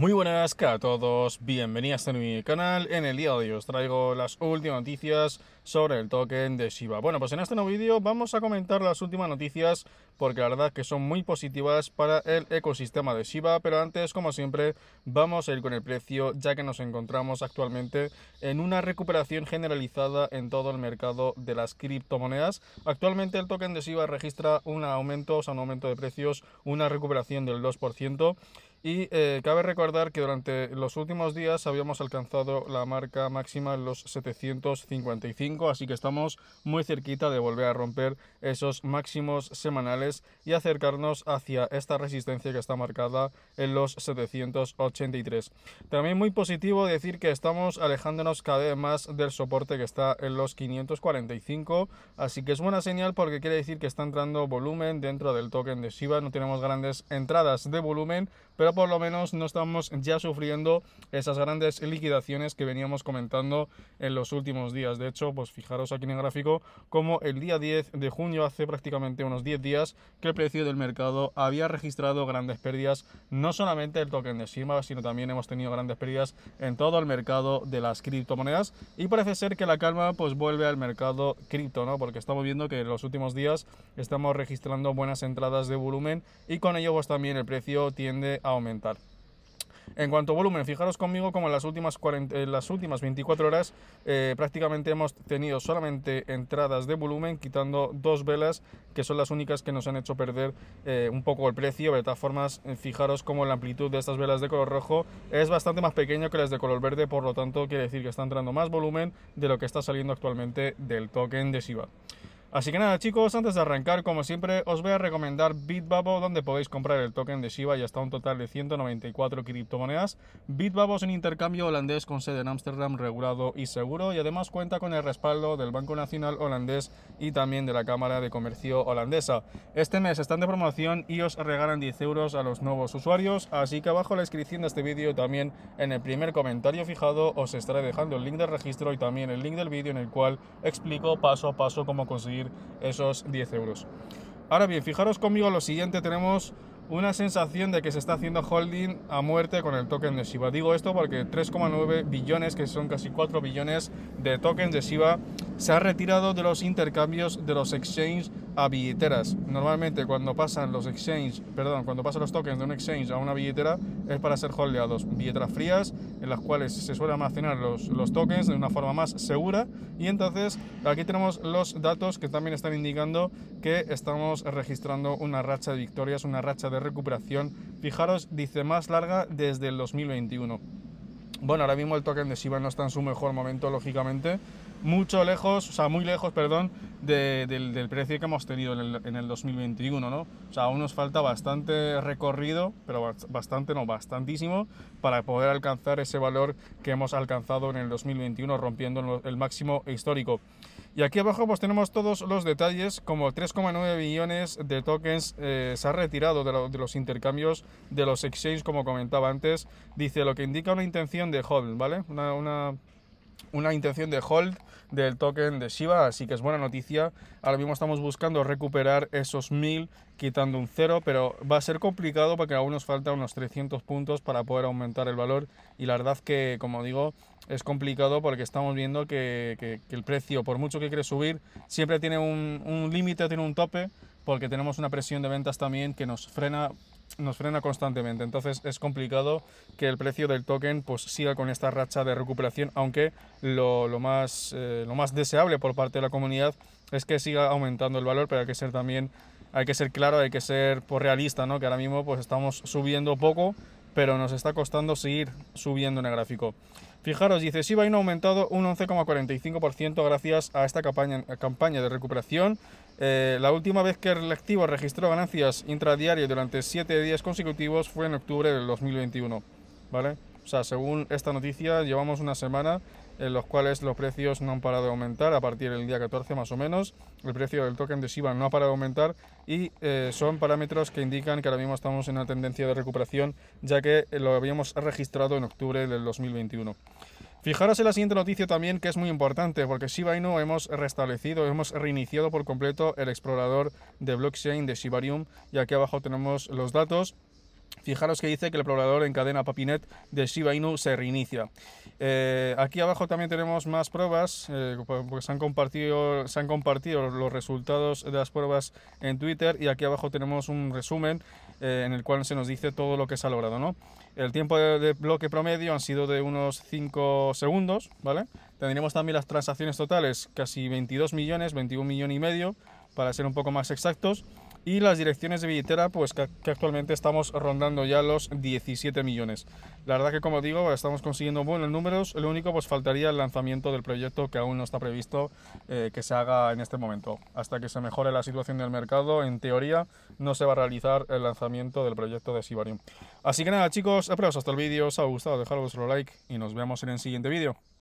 Muy buenas a todos, bienvenidos a mi canal. En el día de hoy os traigo las últimas noticias sobre el token de Shiba. Bueno, pues en este nuevo vídeo vamos a comentar las últimas noticias porque la verdad que son muy positivas para el ecosistema de Shiba, pero antes, como siempre, vamos a ir con el precio, ya que nos encontramos actualmente en una recuperación generalizada en todo el mercado de las criptomonedas. Actualmente el token de Shiba registra un aumento, o sea, un aumento de precios, una recuperación del 2%. Y eh, cabe recordar que durante los últimos días habíamos alcanzado la marca máxima en los 755, así que estamos muy cerquita de volver a romper esos máximos semanales y acercarnos hacia esta resistencia que está marcada en los 783. También muy positivo decir que estamos alejándonos cada vez más del soporte que está en los 545, así que es buena señal porque quiere decir que está entrando volumen dentro del token de Shiba, no tenemos grandes entradas de volumen, pero por lo menos no estamos ya sufriendo esas grandes liquidaciones que veníamos comentando en los últimos días. De hecho, pues fijaros aquí en el gráfico como el día 10 de junio, hace prácticamente unos 10 días, que el precio del mercado había registrado grandes pérdidas, no solamente el token de Shima, sino también hemos tenido grandes pérdidas en todo el mercado de las criptomonedas y parece ser que la calma pues vuelve al mercado cripto, ¿no? Porque estamos viendo que en los últimos días estamos registrando buenas entradas de volumen y con ello pues también el precio tiende a aumentar. En cuanto a volumen, fijaros conmigo como en las últimas, en las últimas 24 horas eh, prácticamente hemos tenido solamente entradas de volumen, quitando dos velas que son las únicas que nos han hecho perder eh, un poco el precio. De todas formas, eh, fijaros como la amplitud de estas velas de color rojo es bastante más pequeña que las de color verde, por lo tanto quiere decir que está entrando más volumen de lo que está saliendo actualmente del token de SIBA. Así que nada chicos, antes de arrancar como siempre os voy a recomendar Bitbabo donde podéis comprar el token de Shiba y hasta un total de 194 criptomonedas. Bitbabo es un intercambio holandés con sede en Ámsterdam regulado y seguro y además cuenta con el respaldo del Banco Nacional holandés y también de la Cámara de Comercio holandesa. Este mes están de promoción y os regalan 10 euros a los nuevos usuarios, así que abajo la descripción de este vídeo también en el primer comentario fijado os estaré dejando el link de registro y también el link del vídeo en el cual explico paso a paso cómo conseguir esos 10 euros. Ahora bien, fijaros conmigo lo siguiente, tenemos una sensación de que se está haciendo holding a muerte con el token de Shiba. Digo esto porque 3,9 billones, que son casi 4 billones de tokens de Shiba, se ha retirado de los intercambios de los exchanges a billeteras. Normalmente cuando pasan los exchanges, perdón, cuando pasan los tokens de un exchange a una billetera es para ser holdeados, billeteras frías en las cuales se suele almacenar los, los tokens de una forma más segura y entonces aquí tenemos los datos que también están indicando que estamos registrando una racha de victorias, una racha de recuperación, fijaros, dice más larga desde el 2021. Bueno, ahora mismo el token de Shiba no está en su mejor momento, lógicamente, mucho lejos, o sea, muy lejos, perdón, del, precio que hemos tenido en el, 2021, ¿no? O sea, aún nos falta bastante recorrido, pero bastante, no, bastantísimo, para poder alcanzar ese valor que hemos alcanzado en el 2021, rompiendo el máximo histórico. Y aquí abajo pues tenemos todos los detalles, como 3,9 billones de tokens eh, se ha retirado de, los intercambios de los exchanges, como comentaba antes, dice lo que indica una intención de hold, ¿vale? una una intención de hold del token de Shiba, así que es buena noticia. Ahora mismo estamos buscando recuperar esos 1000 quitando un 0, pero va a ser complicado porque aún nos falta unos 300 puntos para poder aumentar el valor y la verdad que, como digo, es complicado porque estamos viendo que, el precio, por mucho que quiere subir, siempre tiene un límite, tiene un tope, porque tenemos una presión de ventas también que nos frena nos frena constantemente. Entonces es complicado que el precio del token pues, siga con esta racha de recuperación, aunque lo, lo más, eh, lo más deseable por parte de la comunidad es que siga aumentando el valor, pero hay que ser también, hay que ser claro, hay que ser pues, realista, ¿no? que ahora mismo pues, estamos subiendo poco, pero nos está costando seguir subiendo en el gráfico. Fijaros, dice, va a ha aumentado un 11,45% gracias a esta campaña, campaña de recuperación eh, la última vez que el activo registró ganancias intradiarias durante 7 días consecutivos fue en octubre del 2021, ¿vale? O sea, según esta noticia, llevamos una semana en los cuales los precios no han parado de aumentar a partir del día 14 más o menos. El precio del token de Shiba no ha parado de aumentar y eh, son parámetros que indican que ahora mismo estamos en una tendencia de recuperación ya que lo habíamos registrado en octubre del 2021. Fijaros en la siguiente noticia también que es muy importante porque Shiba Inu hemos restablecido, hemos reiniciado por completo el explorador de blockchain de Shibarium y aquí abajo tenemos los datos. Fijaros que dice que el probador en cadena Papinet de Shiba Inu se reinicia. Eh, aquí abajo también tenemos más pruebas, eh, porque se han, compartido, los resultados de las pruebas en Twitter y aquí abajo tenemos un resumen eh, en el cual se nos dice todo lo que se ha logrado. ¿no? El tiempo de, bloque promedio han sido de unos 5 segundos, ¿vale? Tendremos también las transacciones totales, casi 22 millones, 21 millones y medio, para ser un poco más exactos y las direcciones de billetera pues que, actualmente estamos rondando ya los 17 millones. La verdad que como digo estamos consiguiendo buenos números, lo único pues faltaría el lanzamiento del proyecto que aún no está previsto eh, que se haga en este momento. Hasta que se mejore la situación del mercado, en teoría no se va a realizar el lanzamiento del proyecto de Sibarium. Así que nada chicos, espero que hasta el vídeo os ha gustado, dejad vuestro like y nos vemos en el siguiente vídeo.